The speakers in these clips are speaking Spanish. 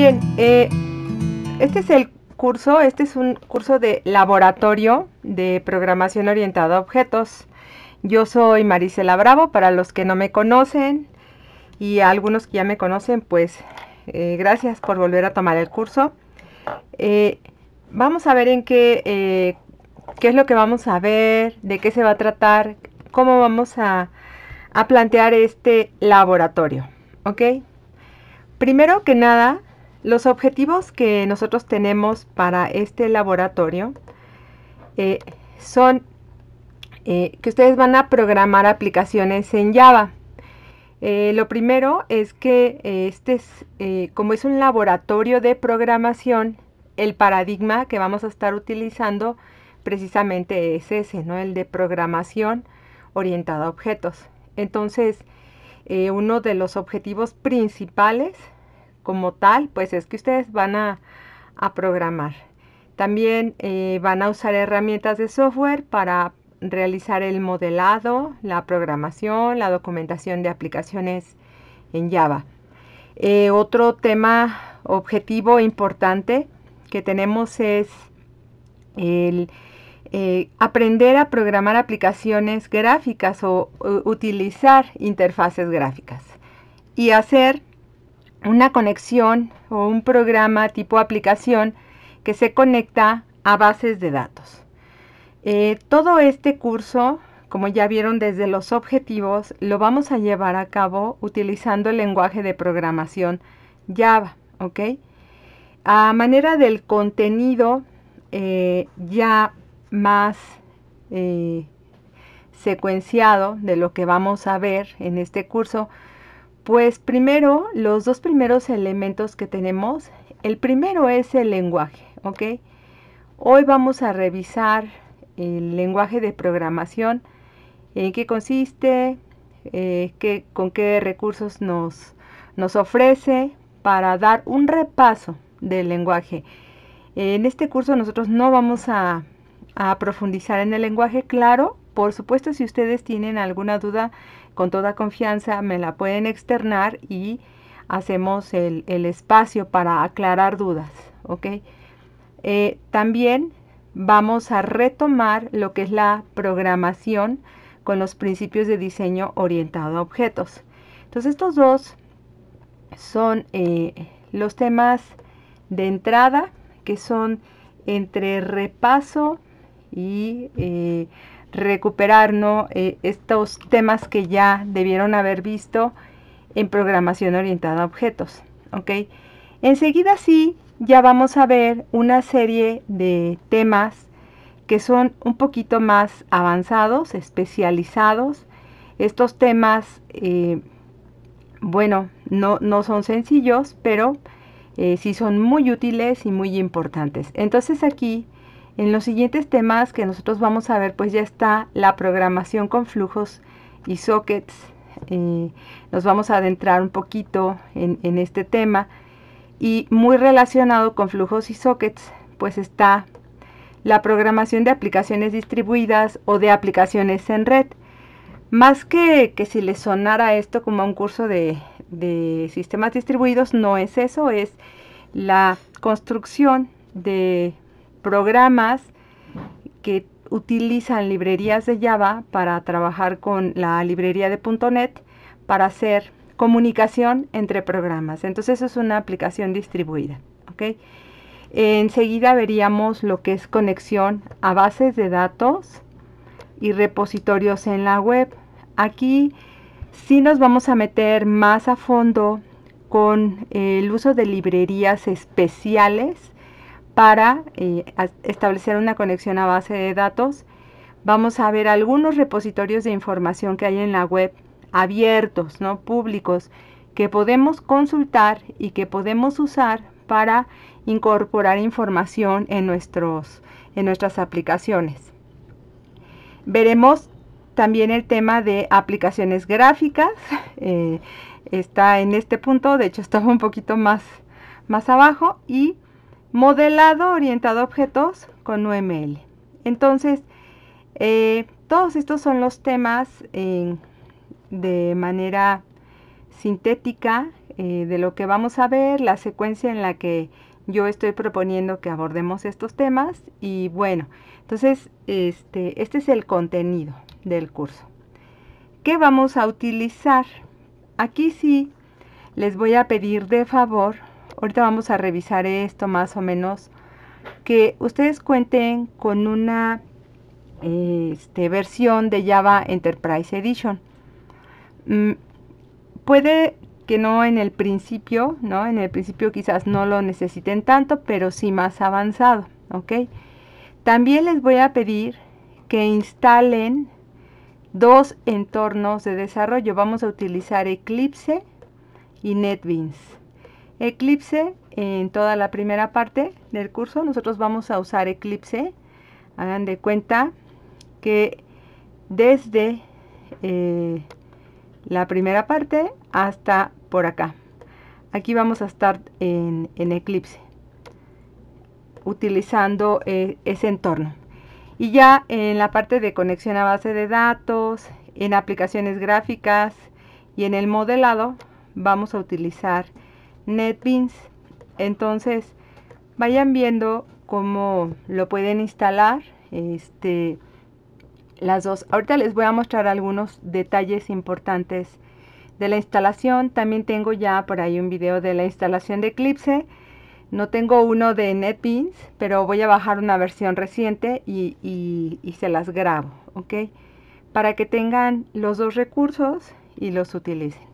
Bien, eh, este es el curso, este es un curso de laboratorio de programación orientada a objetos. Yo soy Maricela Bravo, para los que no me conocen y algunos que ya me conocen, pues eh, gracias por volver a tomar el curso. Eh, vamos a ver en qué, qué es lo que vamos a ver, de qué se va a tratar, cómo vamos a, a plantear este laboratorio, ¿ok? Primero que nada, los objetivos que nosotros tenemos para este laboratorio eh, son eh, que ustedes van a programar aplicaciones en Java. Eh, lo primero es que este es, como es un laboratorio de programación, el paradigma que vamos a estar utilizando precisamente es ese, ¿no? El de programación orientada a objetos. Entonces, uno de los objetivos principales como tal, pues es que ustedes van a, programar. También eh, van a usar herramientas de software para realizar el modelado, la programación, la documentación de aplicaciones en Java. Eh, otro tema objetivo importante que tenemos es el eh, aprender a programar aplicaciones gráficas o utilizar interfaces gráficas y hacer una conexión o un programa tipo aplicación que se conecta a bases de datos. Eh, todo este curso, como ya vieron desde los objetivos, lo vamos a llevar a cabo utilizando el lenguaje de programación Java, A manera del contenido eh, ya más eh, secuenciado de lo que vamos a ver en este curso, pues primero, los dos primeros elementos que tenemos, el primero es el lenguaje, ¿ok? Hoy vamos a revisar el lenguaje de programación, en qué consiste, eh, con qué recursos nos, nos ofrece para dar un repaso del lenguaje. En este curso nosotros no vamos a, a profundizar en el lenguaje, claro, por supuesto si ustedes tienen alguna duda con toda confianza me la pueden externar y hacemos el, espacio para aclarar dudas. ¿ok? Eh, también vamos a retomar lo que es la programación con los principios de diseño orientado a objetos. Entonces estos dos son eh, los temas de entrada que son entre repaso y eh, recuperar eh, estos temas que ya debieron haber visto en programación orientada a objetos. Enseguida sí, ya vamos a ver una serie de temas que son un poquito más avanzados, especializados. Estos temas, eh, bueno, no, son sencillos, pero eh, sí son muy útiles y muy importantes. Entonces aquí en los siguientes temas que nosotros vamos a ver, pues ya está la programación con flujos y sockets. Eh, nos vamos a adentrar un poquito en, este tema. Y muy relacionado con flujos y sockets, pues está la programación de aplicaciones distribuidas o de aplicaciones en red. Más que, que si les sonara esto como a un curso de sistemas distribuidos, no es eso, es la construcción de programas que utilizan librerías de Java para trabajar con la librería de .NET para hacer comunicación entre programas. Entonces eso es una aplicación distribuida. Enseguida veríamos lo que es conexión a bases de datos y repositorios en la web. Aquí sí nos vamos a meter más a fondo con el uso de librerías especiales para eh, establecer una conexión a base de datos, vamos a ver algunos repositorios de información que hay en la web abiertos, no públicos, que podemos consultar y que podemos usar para incorporar información en, nuestros, en nuestras aplicaciones. Veremos también el tema de aplicaciones gráficas. Eh, está en este punto, de hecho estaba un poquito más, más abajo y Modelado orientado a objetos con UML. Entonces, eh, todos estos son los temas de manera sintética eh, de lo que vamos a ver, la secuencia en la que yo estoy proponiendo que abordemos estos temas y bueno, entonces este, este es el contenido del curso. ¿Qué vamos a utilizar? Aquí sí les voy a pedir de favor ahorita vamos a revisar esto más o menos, que ustedes cuenten con una este, versión de Java Enterprise Edition. Mm, puede que no en el principio, ¿no? En el principio quizás no lo necesiten tanto, pero sí más avanzado, ¿ok? También les voy a pedir que instalen dos entornos de desarrollo. Vamos a utilizar Eclipse y NetBeans. Eclipse en toda la primera parte del curso. Nosotros vamos a usar Eclipse. Hagan de cuenta que desde eh, la primera parte hasta por acá. Aquí vamos a estar en, Eclipse utilizando eh, ese entorno. Y ya en la parte de conexión a base de datos, en aplicaciones gráficas y en el modelado vamos a utilizar NetBeans. Entonces, vayan viendo cómo lo pueden instalar. Este, las dos. Ahorita les voy a mostrar algunos detalles importantes de la instalación. También tengo ya por ahí un video de la instalación de Eclipse. No tengo uno de NetBeans, pero voy a bajar una versión reciente y, y se las grabo, ¿ok? Para que tengan los dos recursos y los utilicen.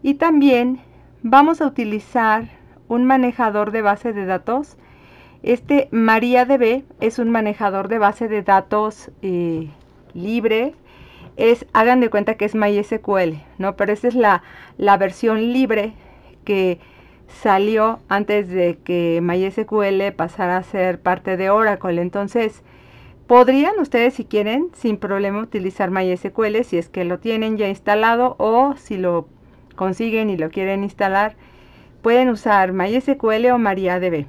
Y también vamos a utilizar un manejador de base de datos. Este MariaDB es un manejador de base de datos eh, libre. Es, hagan de cuenta que es MySQL, ¿no? Pero esa es la, la versión libre que salió antes de que MySQL pasara a ser parte de Oracle. Entonces, podrían ustedes, si quieren, sin problema utilizar MySQL si es que lo tienen ya instalado o si lo consiguen y lo quieren instalar, pueden usar MySQL o MariaDB.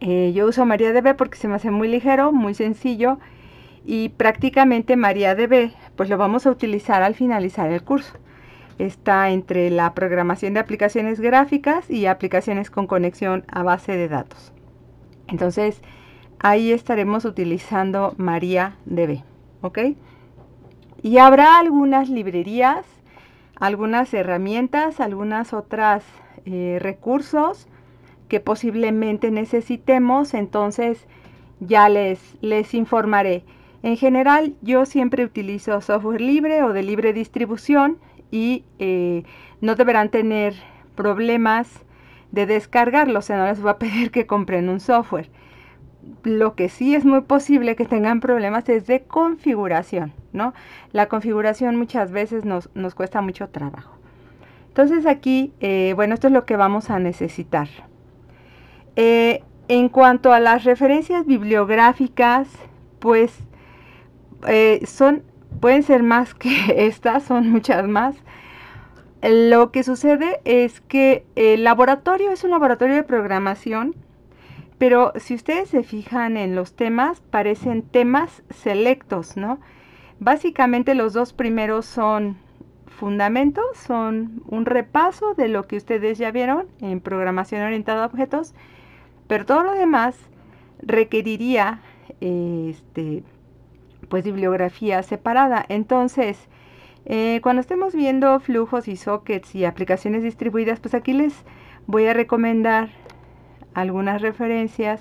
Eh, yo uso MariaDB porque se me hace muy ligero, muy sencillo y prácticamente MariaDB pues lo vamos a utilizar al finalizar el curso. Está entre la programación de aplicaciones gráficas y aplicaciones con conexión a base de datos. Entonces ahí estaremos utilizando MariaDB, ¿ok? Y habrá algunas librerías algunas herramientas, algunas otras eh, recursos que posiblemente necesitemos, entonces ya les, les informaré. En general yo siempre utilizo software libre o de libre distribución y eh, no deberán tener problemas de descargarlo, o sea, no les voy a pedir que compren un software lo que sí es muy posible que tengan problemas es de configuración, ¿no? La configuración muchas veces nos, cuesta mucho trabajo. Entonces aquí, eh, bueno, esto es lo que vamos a necesitar. Eh, en cuanto a las referencias bibliográficas, pues eh, son, pueden ser más que estas, son muchas más. Lo que sucede es que el laboratorio es un laboratorio de programación pero si ustedes se fijan en los temas, parecen temas selectos, ¿no? Básicamente los dos primeros son fundamentos, son un repaso de lo que ustedes ya vieron en programación orientada a objetos, pero todo lo demás requeriría este, pues bibliografía separada. Entonces, eh, cuando estemos viendo flujos y sockets y aplicaciones distribuidas, pues aquí les voy a recomendar algunas referencias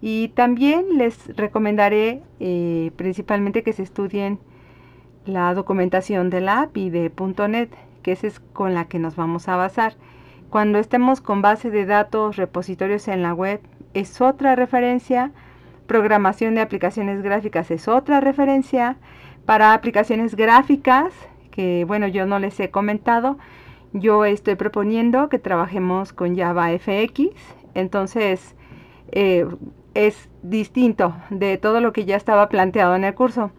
y también les recomendaré eh, principalmente que se estudien la documentación de la API de .NET, que esa es con la que nos vamos a basar. Cuando estemos con base de datos, repositorios en la web, es otra referencia. Programación de aplicaciones gráficas es otra referencia. Para aplicaciones gráficas, que bueno, yo no les he comentado, yo estoy proponiendo que trabajemos con java fx entonces, eh, es distinto de todo lo que ya estaba planteado en el curso.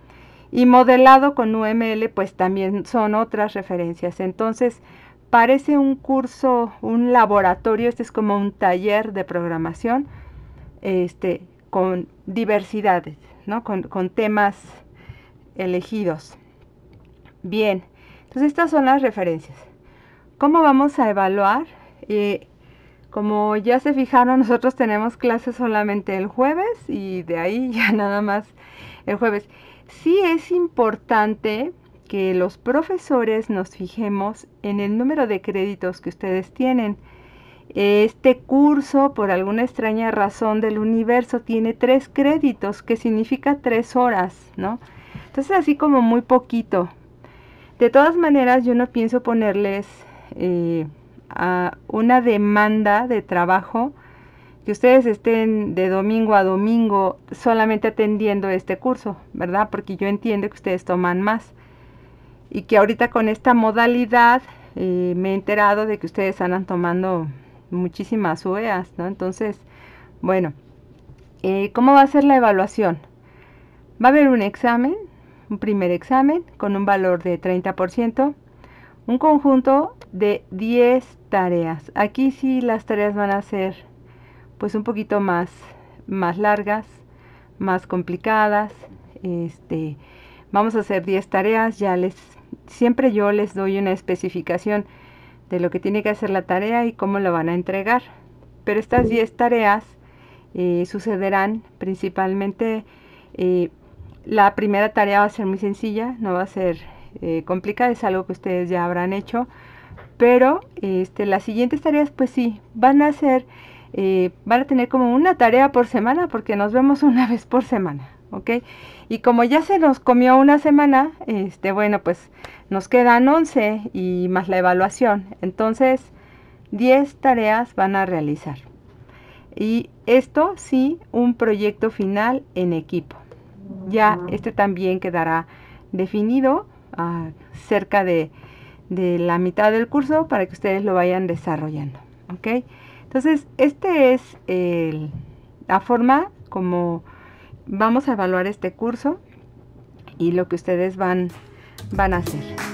Y modelado con UML, pues también son otras referencias. Entonces, parece un curso, un laboratorio, este es como un taller de programación, este, con diversidades, ¿no? Con, temas elegidos. Bien, entonces estas son las referencias. ¿Cómo vamos a evaluar? Eh, como ya se fijaron, nosotros tenemos clases solamente el jueves y de ahí ya nada más el jueves. Sí es importante que los profesores nos fijemos en el número de créditos que ustedes tienen. Este curso, por alguna extraña razón del universo, tiene tres créditos, que significa tres horas, ¿no? Entonces, así como muy poquito. De todas maneras, yo no pienso ponerles eh, a una demanda de trabajo que ustedes estén de domingo a domingo solamente atendiendo este curso, ¿verdad? Porque yo entiendo que ustedes toman más y que ahorita con esta modalidad eh, me he enterado de que ustedes andan tomando muchísimas OEAs, ¿no? Entonces, bueno, eh, ¿cómo va a ser la evaluación? Va a haber un examen, un primer examen con un valor de 30%, un conjunto de 10 tareas. Aquí sí las tareas van a ser pues un poquito más, más largas, más complicadas. Este, vamos a hacer 10 tareas, ya les siempre yo les doy una especificación de lo que tiene que hacer la tarea y cómo la van a entregar. Pero estas 10 tareas eh, sucederán principalmente eh, la primera tarea va a ser muy sencilla, no va a ser eh, complicada, es algo que ustedes ya habrán hecho pero este, las siguientes tareas, pues sí, van a ser, eh, van a tener como una tarea por semana, porque nos vemos una vez por semana, ¿ok? Y como ya se nos comió una semana, este, bueno, pues nos quedan 11 y más la evaluación. Entonces, 10 tareas van a realizar. Y esto sí, un proyecto final en equipo. Ya este también quedará definido ah, cerca de de la mitad del curso para que ustedes lo vayan desarrollando. ¿ok? Entonces, este es la forma como vamos a evaluar este curso y lo que ustedes van, van a hacer.